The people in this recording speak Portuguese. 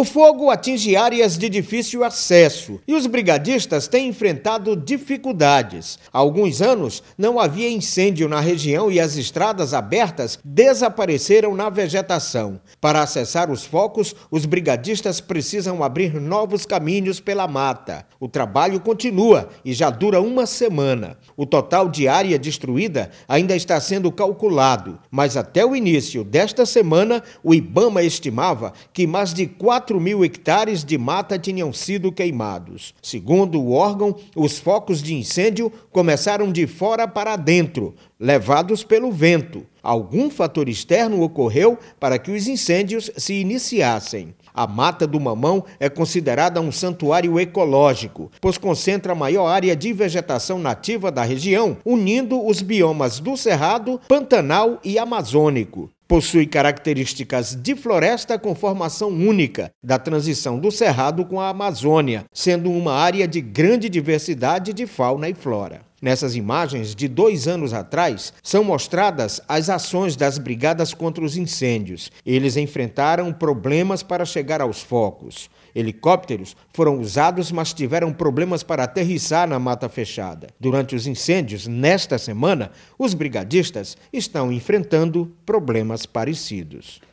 O fogo atinge áreas de difícil acesso e os brigadistas têm enfrentado dificuldades. Há alguns anos não havia incêndio na região e as estradas abertas desapareceram na vegetação. Para acessar os focos, os brigadistas precisam abrir novos caminhos pela mata. O trabalho continua e já dura uma semana. O total de área destruída ainda está sendo calculado, mas até o início desta semana, o Ibama estimava que mais de 4 4 mil hectares de mata tinham sido queimados. Segundo o órgão, os focos de incêndio começaram de fora para dentro, levados pelo vento. Algum fator externo ocorreu para que os incêndios se iniciassem. A Mata do Mamão é considerada um santuário ecológico, pois concentra a maior área de vegetação nativa da região, unindo os biomas do Cerrado, Pantanal e Amazônico. Possui características de floresta com formação única da transição do Cerrado com a Amazônia, sendo uma área de grande diversidade de fauna e flora. Nessas imagens de dois anos atrás, são mostradas as ações das brigadas contra os incêndios. Eles enfrentaram problemas para chegar aos focos. Helicópteros foram usados, mas tiveram problemas para aterrissar na mata fechada. Durante os incêndios, nesta semana, os brigadistas estão enfrentando problemas parecidos.